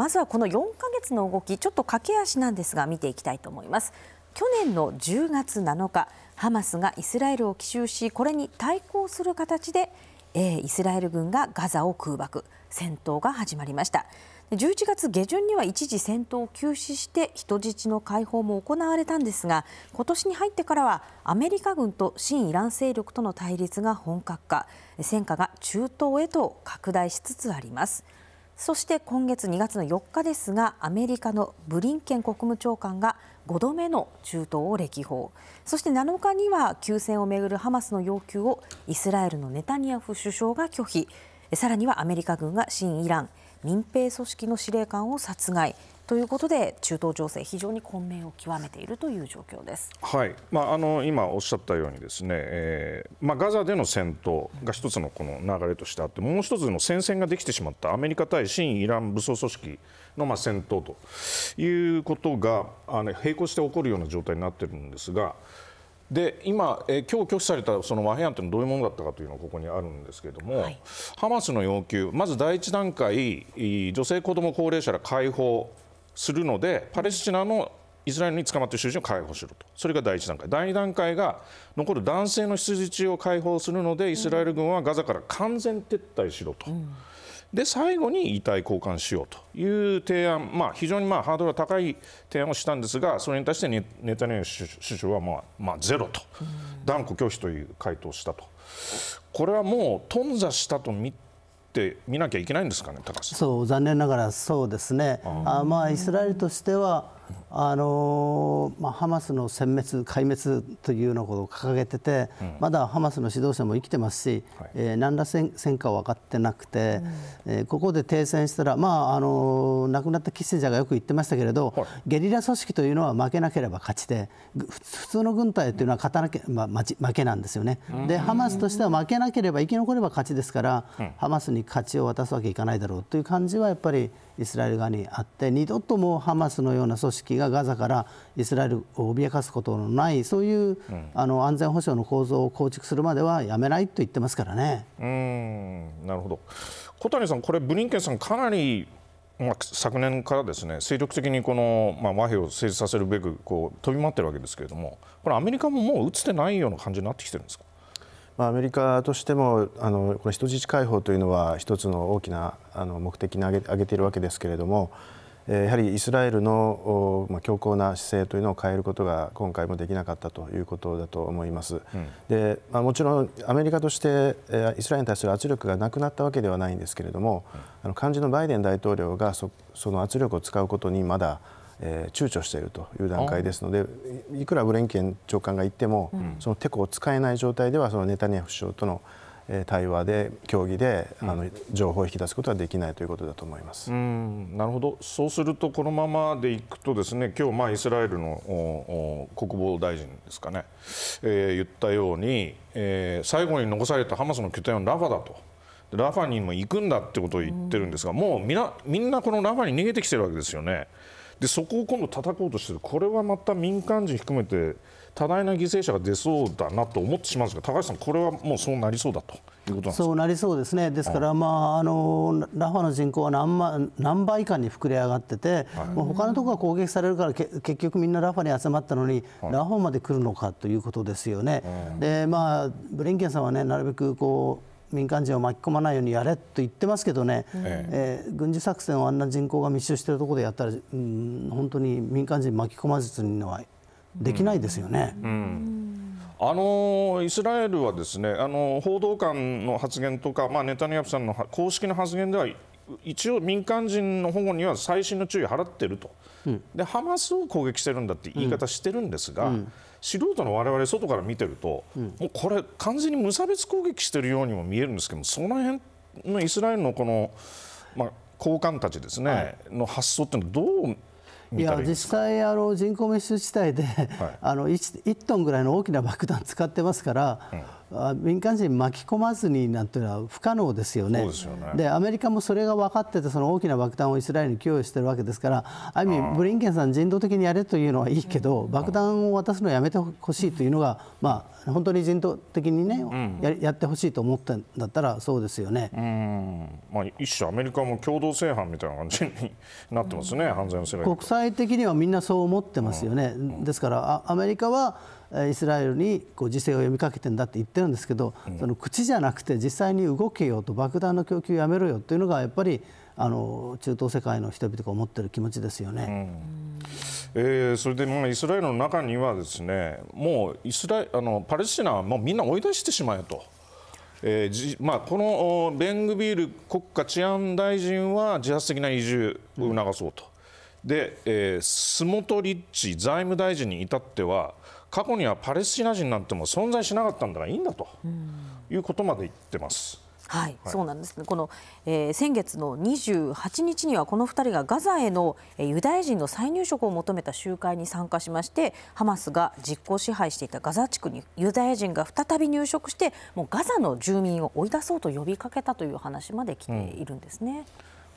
まずはこの4ヶ月の動きちょっと駆け足なんですが見ていきたいと思います去年の10月7日ハマスがイスラエルを奇襲しこれに対抗する形で、えー、イスラエル軍がガザを空爆戦闘が始まりました11月下旬には一時戦闘を休止して人質の解放も行われたんですが今年に入ってからはアメリカ軍と新イラン勢力との対立が本格化戦火が中東へと拡大しつつあります。そして今月2月の4日ですがアメリカのブリンケン国務長官が5度目の中東を歴訪そして7日には休戦をめぐるハマスの要求をイスラエルのネタニヤフ首相が拒否さらにはアメリカ軍が親イラン民兵組織の司令官を殺害ということで中東情勢非常に混迷を極めているという状況です、はいまあ、あの今おっしゃったようにですね、えーまあ、ガザでの戦闘が一つのこの流れとしてあってもう一つの戦線ができてしまったアメリカ対新イラン武装組織のまあ戦闘ということがあの並行して起こるような状態になってるんですが。で今、えー、今日拒否されたその和平案というのはどういうものだったかというのがここにあるんですけれども、はい、ハマスの要求、まず第一段階、女性、子ども、高齢者ら解放するのでパレスチナのイスラエルに捕まっている囚人を解放しろとそれが第1段階第2段階が残る男性の羊地を解放するのでイスラエル軍はガザから完全撤退しろと。うんで最後に遺体交換しようという提案、まあ、非常にまあハードルが高い提案をしたんですがそれに対してネタニヤフ首相は、まあまあ、ゼロと断固拒否という回答をしたとこれはもう頓挫したと見って見なきゃいけないんですかね、高橋そう残念ながらそうですね、あまあ、イスラエルとしてはあのまあ、ハマスの殲滅、壊滅というようなことを掲げてて、うん、まだハマスの指導者も生きてますし、はい、えー、何ら戦戦果は分かってなくて、うん、えー、ここで停戦したら、まああの亡くなったキッセンジャーがよく言ってましたけれど、ゲリラ組織というのは負けなければ勝ちで、普通の軍隊というのは勝たなけ、まあ、負けなんですよね、でハマスとしては負けなければ生き残れば勝ちですから、うん、ハマスに勝ちを渡すわけいかないだろうという感じはやっぱり。イスラエル側にあって二度ともハマスのような組織がガザからイスラエルを脅かすことのないそういう、うん、あの安全保障の構造を構築するまではやめないと言ってますからね。うんなるほど小谷さん、これブリンケンさんかなりまあ、昨年からですね精力的にこの、まあ、和平を成立させるべくこう飛び回ってるわけですけれどもこれアメリカももう打つてないような感じになってきてるんですかまあ、アメリカとしてもあのこの人質解放というのは一つの大きなあの目的に挙げ挙げているわけですけれども、えー、やはりイスラエルの、まあ、強硬な姿勢というのを変えることが今回もできなかったということだと思います。うん、でまあ、もちろんアメリカとして、えー、イスラエルに対する圧力がなくなったわけではないんですけれども、うん、あの肝心のバイデン大統領がそその圧力を使うことにまだえー、躊躇しているという段階ですので、いくらブレンケン長官が言っても、うん、そのテコを使えない状態では、そのネタニヤフ首相との対話で、協議で、あの情報を引き出すことはできないということだと思います、うん、なるほど、そうすると、このままでいくと、ですね今日まあイスラエルの国防大臣ですかね、えー、言ったように、えー、最後に残されたハマスの拠点はラファだと。ラファにも行くんだってことを言ってるんですが、もうみみんなこのラファに逃げてきてるわけですよね。でそこを今度叩こうとしてるこれはまた民間人含めて多大な犠牲者が出そうだなと思ってしまうんですが高橋さん、これはもうそうなりそうだということなんそうなりそうですね、ですから、まあ、あのラファの人口は何万何倍かに膨れ上がってて、はい、もう他のところが攻撃されるからけ、結局みんなラファに集まったのに、はい、ラファまで来るのかということですよね。はい、でまあ、ブリンケンさんはねなるべくこう民間人を巻き込まないようにやれと言ってますけどね、えー、軍事作戦をあんな人口が密集しているところでやったら、うん、本当に民間人巻き込まずにはできないですよね。うんうんあのイスラエルはですねあの報道官の発言とか、まあ、ネタニヤフさんの公式の発言では一応民間人の保護には細心の注意を払ってると、うん、でハマスを攻撃してるんだって言い方してるんですが、うん、素人の我々外から見てると、うん、もうこれ完全に無差別攻撃してるようにも見えるんですけどその辺のイスラエルのこの、まあ、高官たちですね、はい、の発想っていうのはどういや実際あの人口密集地帯で、はい、あの 1, 1トンぐらいの大きな爆弾使ってますから、民間人巻き込まずになんていうのは不可能ですよね、で、ね、アメリカもそれが分かってて、その大きな爆弾をイスラエルに供与してるわけですから、ある意味、ブリンケンさん、人道的にやれというのはいいけど、爆弾を渡すのやめてほしいというのが、まあ、本当に人道的にね、や、やってほしいと思ったんだったら、そうですよね、まあ、一種、アメリカも共同正犯みたいな感じになってますね、犯罪の世界国際的にはみんなそう思ってますよね。ですからアメリカはイスラエルにこう自制を呼びかけてんだって言ってるんですけど、うん、その口じゃなくて実際に動けよと爆弾の供給やめろよというのがやっぱりあの中東世界の人々が思ってる気持ちですよね。うん、えー、それで、まあ、イスラエルの中にはですねもうイスラあのパレスチナはもうみんな追い出してしまえと。えーまあ、このベングビール国家治安大臣は自発的な移住を促そうと、うん、で、えー、スモトリッチ財務大臣に至っては過去にはパレスチナ人なんても存在しなかったんだからいいんだということまで言ってます。はい、はい、そうなんです、ね、この、えー、先月の28日にはこの2人がガザへの、えー、ユダヤ人の再入植を求めた集会に参加しましてハマスが実効支配していたガザ地区にユダヤ人が再び入植してもうガザの住民を追い出そうと呼びかけたという話まで来ているんですね。うん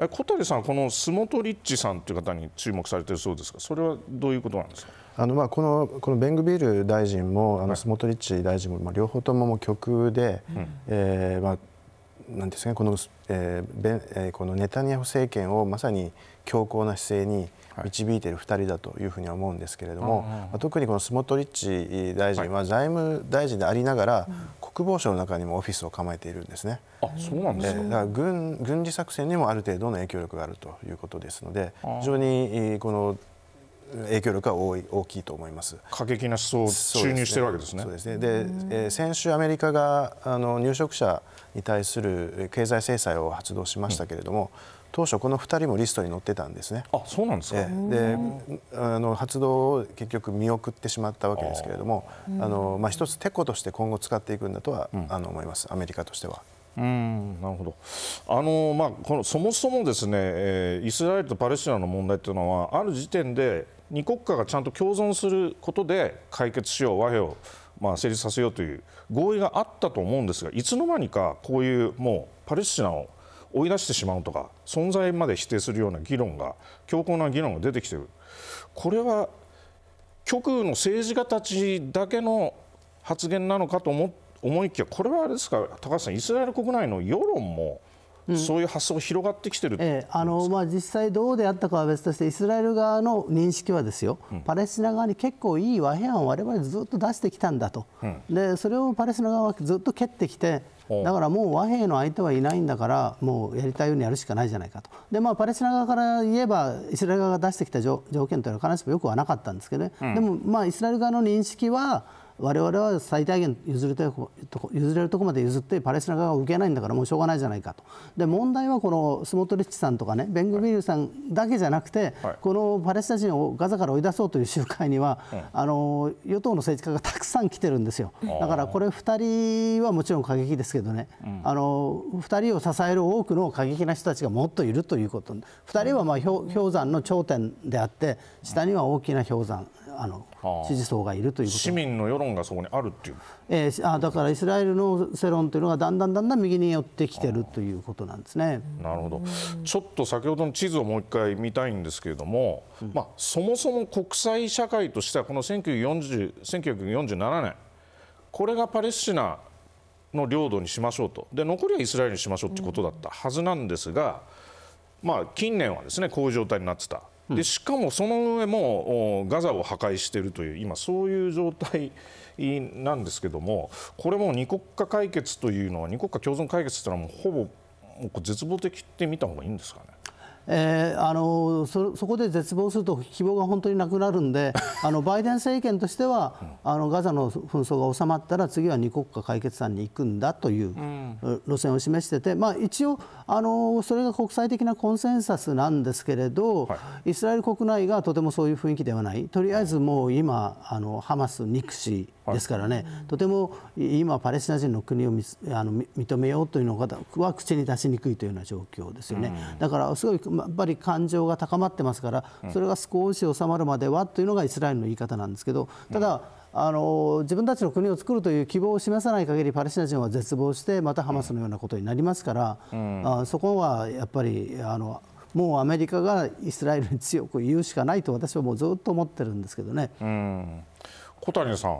小谷さん、このスモトリッチさんという方に注目されているそうですが、それはどういうことなんですかあのまあこのこのベングビール大臣もあのスモトリッチ大臣も、まあ、両方ともも極で、うん、えまあなんですねこの,、えーベえー、このネタニヤフ政権をまさに強硬な姿勢に導いている2人だというふうには思うんですけれども、はい、特にこのスモトリッチ大臣は財務大臣でありながら、国防省の中にもオフィスを構えているんですね。あそうなんですね、だから軍軍事作戦にもある程度の影響力があるということですので非常にこの影響力は多い大きいと思います過激な思想を注入してるわけですね。そうですねで、えー、先週、アメリカがあの入植者に対する経済制裁を発動しましたけれども、うん当初この2人もリストに載ってたんですね。あそうなんですかであの発動を結局見送ってしまったわけですけれどもあの、まあ、一つてことして今後使っていくんだとは、うん、あの思いますアメリカとしては。うんなるほどあの、まあ、このそもそもですね、えー、イスラエルとパレスチナの問題というのはある時点で2国家がちゃんと共存することで解決しよう和平を、まあ、成立させようという合意があったと思うんですがいつの間にかこういうもうパレスチナを追い出してしまうとか存在まで否定するような議論が強硬な議論が出てきているこれは極右の政治家たちだけの発言なのかと思いきやこれはあれですか高橋さんイスラエル国内の世論もそういう発想が広がってきてるて、えー、あのまあ、実際、どうであったかは別としてイスラエル側の認識はですよ、うん、パレスチナ側に結構いい和平案を我々ずっと出してきたんだと、うん、でそれをパレスチナ側はずっと蹴ってきてだからもう和平の相手はいないんだからもうやりたいようにやるしかないじゃないかとで、まあ、パレスチナ側から言えばイスラエル側が出してきた条件というのは必ずしもよくはなかったんですけどね、でも、まあ、イスラエル側の認識は我々は最大限譲れとこ譲れるとこまで譲ってパレスチナ側が受けないんだからもうしょうがないじゃないかとで問題はこのスモトリッチさんとかねベングビールさんだけじゃなくて、はい、このパレスチナ人をガザから追い出そうという集会には、あの与党の政治家がたくさん来てるんですよだからこれ2人はもちろん過激ですけどね、うん、あの2人を支える多くの過激な人たちがもっといるということ2人はまあ氷山の頂点であって下には大きな氷山あの支持層がいるという市民の世論がそこにあるっていう、えー、あだからイスラエルの世論というのがだんだんだんだん右に寄ってきてるということなんですねなるほどちょっと先ほどの地図をもう一回見たいんですけれども、うん、まあ、そもそも国際社会としてはこの1940 1947年これがパレスチナの領土にしましょうとで残りはイスラエルにしましょうということだったはずなんですが、まあ、近年はですねこういう状態になってた。でしかもその上もガザを破壊しているという今、そういう状態なんですけどもこれも二国家解決というのは二国家共存解決というのはもうほぼもう絶望的って見た方がいいんですかね。えー、あのそこで絶望すると希望が本当になくなるんで あのバイデン政権としてはあのガザの紛争が収まったら次は二国家解決案に行くんだという路線を示してて、まあ、一応あのそれが国際的なコンセンサスなんですけれど、イスラエル国内がとてもそういう雰囲気ではないとりあえずもう今あのハマス憎しですからね、とても今パレスチナ人の国をあの認めようというのは口に出しにくいというような状況ですよね。だからすごいやっぱり感情が高まってますから、それが少し収まるまではというのがイスラエルの言い方なんですけど、ただ、あの自分たちの国を作るという希望を示さない限りパレスチナ人は絶望してまたハマスのようなことになりますから、あそこはやっぱりあのもうアメリカがイスラエルに強く言うしかないと私はもうずっと思ってるんですけどね。うん小谷さん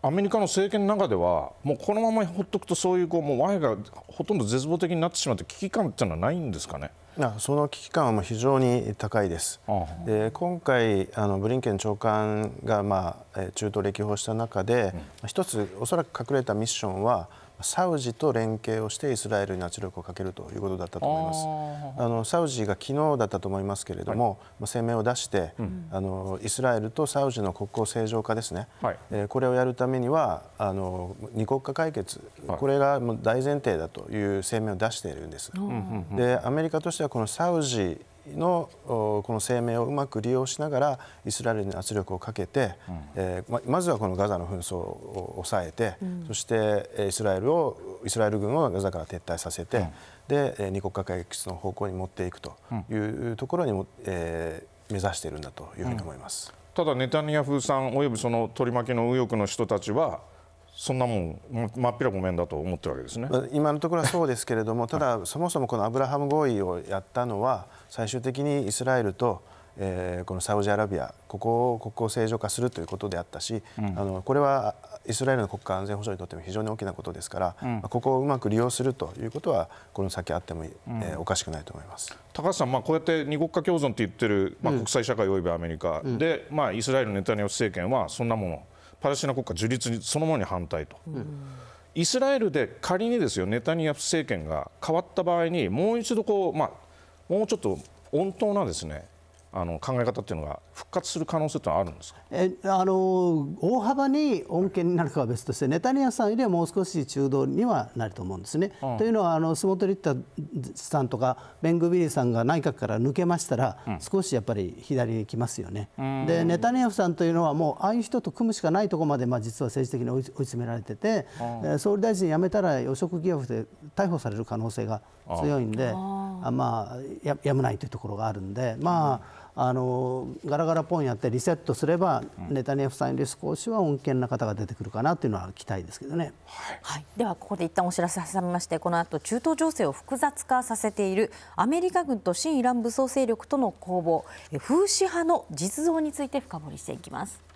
アメリカの政権の中ではもうこのまま放っておくとそういうこうもう和平がほとんど絶望的になってしまって危機感っていうのはないんですかね。その危機感はもう非常に高いです。で今回あのブリンケン長官がまあ中東歴訪した中で、うん、一つおそらく隠れたミッションはサウジと連携をしてイスラエルに圧力をかけるということだったと思いますあのサウジが昨日だったと思いますけれども、はい、声明を出して、うん、あのイスラエルとサウジの国交正常化ですね、はい、えー、これをやるためにはあの二国家解決、はい、これがもう大前提だという声明を出しているんです、でアメリカとしてはこのサウジのこの声明をうまく利用しながらイスラエルに圧力をかけて、うん、えー、まずはこのガザの紛争を抑えて、うん、そしてイスラエルをイスラエル軍をガザから撤退させて、うん、で二国家解決の方向に持っていくというところにも、えー、目指しているんだというふうに思います、ただネタニヤフさんおよびその取り巻きの右翼の人たちはそんなもん、まっぴらごめんだと思ってるわけですね今のところはそうですけれども、ただ、そもそもこのアブラハム合意をやったのは、最終的にイスラエルと、えこのサウジアラビアここを国交正常化するということであったし、うん、あのこれはイスラエルの国家安全保障にとっても非常に大きなことですから、うん、ここをうまく利用するということはこの先あっても、えー、おかしくないと思います、高橋さん、まあ、こうやって二国家共存と言ってる、まあ、国際社会およびアメリカ、で、まあ、イスラエルネタニヤフ政権はそんなものパレスチナ国家樹立そのものに反対と。イスラエルで仮にですよネタニヤフ政権が変わった場合にもう一度こう、まあ、もうちょっと温当なですねあの考え方っていうのが復活する可能性というのはあるんですかえあの大幅に穏健になるかは別としてネタニヤフさんよりはもう少し中道にはなると思うんですね。うん、というのはあのスモトリッタさんとかベングビリーさんが内閣から抜けましたら、うん、少しやっぱり左に行きますよね。でネタニヤフさんというのはもうああいう人と組むしかないところまで、まあ、実は政治的に追い詰められてて、うん、総理大臣辞めたら汚職疑惑で逮捕される可能性が強いんであまあややむないというところがあるんでまあ、あのガラガラポンやってリセットすれば、ネタニヤフさんより少しは穏健な方が出てくるかなというのは期待ですけどね、はい、はい、ではここで一旦お知らせ挟みましてこの後中東情勢を複雑化させているアメリカ軍と新イラン武装勢力との攻防風刺派の実像について深掘りしていきます。